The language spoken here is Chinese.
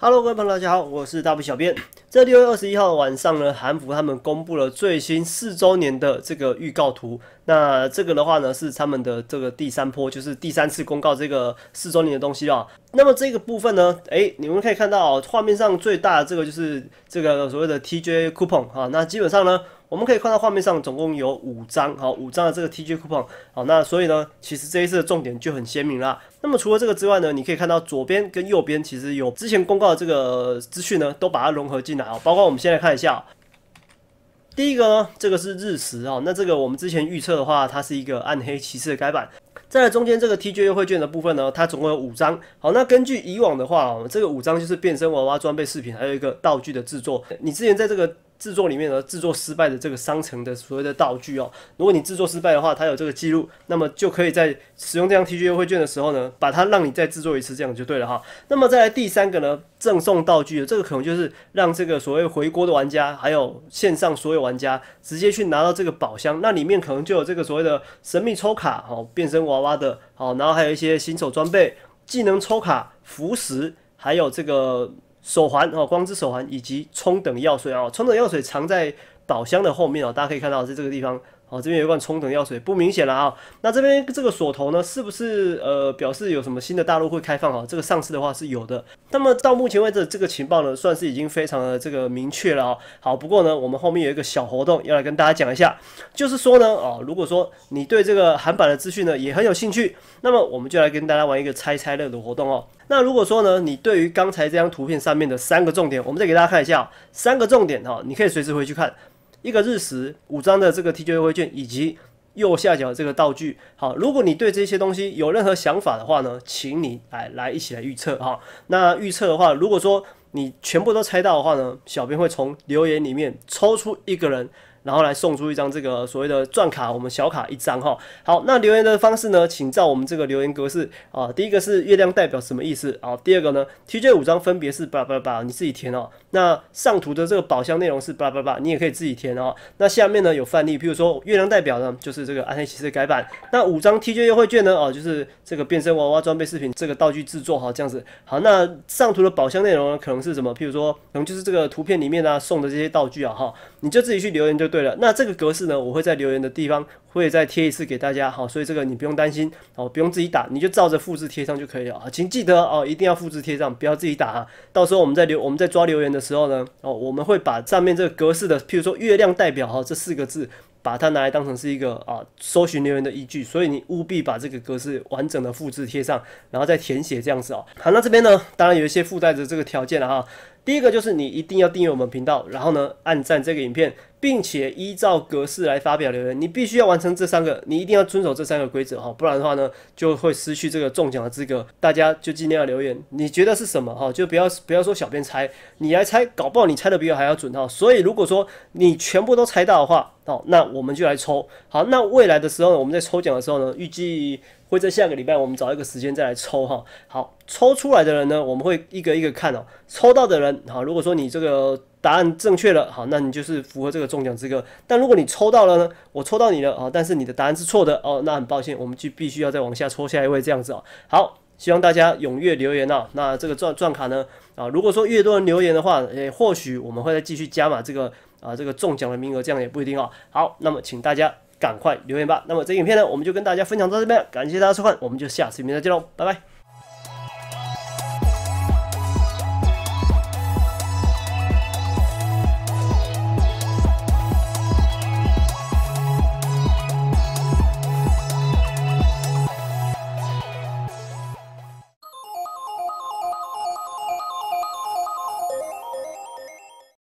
Hello，朋友，大家好，我是大步小编。在六月二十一号晚上呢，韩服他们公布了最新四周年的这个预告图。那这个的话呢，是他们的这个第三波，就是第三次公告这个四周年的东西啊。那么这个部分呢，哎，你们可以看到画面上最大的这个就是这个所谓的 TJ coupon 哈。那基本上呢。我们可以看到画面上总共有五张，好五张的这个 T g coupon，好那所以呢，其实这一次的重点就很鲜明啦。那么除了这个之外呢，你可以看到左边跟右边其实有之前公告的这个资讯呢，都把它融合进来啊。包括我们先来看一下，第一个呢，这个是日食啊，那这个我们之前预测的话，它是一个暗黑骑士的改版。再来中间这个 T g 优惠券的部分呢，它总共有五张，好那根据以往的话，这个五张就是变身娃娃装备饰品，还有一个道具的制作。你之前在这个制作里面呢，制作失败的这个商城的所谓的道具哦，如果你制作失败的话，它有这个记录，那么就可以在使用这张 TG 优惠券的时候呢，把它让你再制作一次，这样就对了哈。那么再来第三个呢，赠送道具，这个可能就是让这个所谓回锅的玩家，还有线上所有玩家直接去拿到这个宝箱，那里面可能就有这个所谓的神秘抽卡，好，变身娃娃的，好，然后还有一些新手装备、技能抽卡、符石，还有这个。手环哦，光之手环以及充等药水哦，充等药水藏在宝箱的后面哦，大家可以看到在这个地方。哦，这边有一罐冲等药水，不明显了啊。那这边这个锁头呢，是不是呃表示有什么新的大陆会开放？哦，这个上次的话是有的。那么到目前为止，这个情报呢算是已经非常的这个明确了啊。好，不过呢，我们后面有一个小活动要来跟大家讲一下，就是说呢，哦，如果说你对这个韩版的资讯呢也很有兴趣，那么我们就来跟大家玩一个猜猜乐的活动哦。那如果说呢，你对于刚才这张图片上面的三个重点，我们再给大家看一下三个重点哈，你可以随时回去看。一个日食，五张的这个 TJ 优惠券，以及右下角这个道具。好，如果你对这些东西有任何想法的话呢，请你来来一起来预测哈。那预测的话，如果说你全部都猜到的话呢，小编会从留言里面抽出一个人。然后来送出一张这个所谓的钻卡，我们小卡一张哈。好，那留言的方式呢，请照我们这个留言格式啊。第一个是月亮代表什么意思啊？第二个呢，TJ 五张分别是吧吧吧，你自己填哦。那上图的这个宝箱内容是吧吧吧，你也可以自己填哦。那下面呢有范例，比如说月亮代表呢就是这个暗黑骑士的改版，那五张 TJ 优惠券呢哦就是这个变身娃娃装备饰品这个道具制作哈，这样子。好，那上图的宝箱内容呢可能是什么？譬如说可能就是这个图片里面啊送的这些道具啊哈，你就自己去留言就。对了，那这个格式呢，我会在留言的地方会再贴一次给大家，好，所以这个你不用担心，哦，不用自己打，你就照着复制贴上就可以了啊，请记得哦，一定要复制贴上，不要自己打。到时候我们在留我们在抓留言的时候呢，哦，我们会把上面这个格式的，譬如说月亮代表哈这四个字，把它拿来当成是一个啊搜寻留言的依据，所以你务必把这个格式完整的复制贴上，然后再填写这样子哦。好，那这边呢，当然有一些附带着这个条件了哈。第一个就是你一定要订阅我们频道，然后呢按赞这个影片，并且依照格式来发表留言。你必须要完成这三个，你一定要遵守这三个规则哈，不然的话呢就会失去这个中奖的资格。大家就尽量留言，你觉得是什么哈，就不要不要说小编猜，你来猜，搞不好你猜的比我还要准哈。所以如果说你全部都猜到的话，哦，那我们就来抽。好，那未来的时候呢，我们在抽奖的时候呢，预计会在下个礼拜，我们找一个时间再来抽哈。好。抽出来的人呢，我们会一个一个看哦。抽到的人，好，如果说你这个答案正确了，好，那你就是符合这个中奖资格。但如果你抽到了呢，我抽到你了啊，但是你的答案是错的哦，那很抱歉，我们就必须要再往下抽下一位这样子哦。好，希望大家踊跃留言呐。那这个钻钻卡呢，啊，如果说越多人留言的话，诶，或许我们会再继续加码这个啊这个中奖的名额，这样也不一定哦。好，那么请大家赶快留言吧。那么这影片呢，我们就跟大家分享到这边，感谢大家收看，我们就下次影片再见喽，拜拜。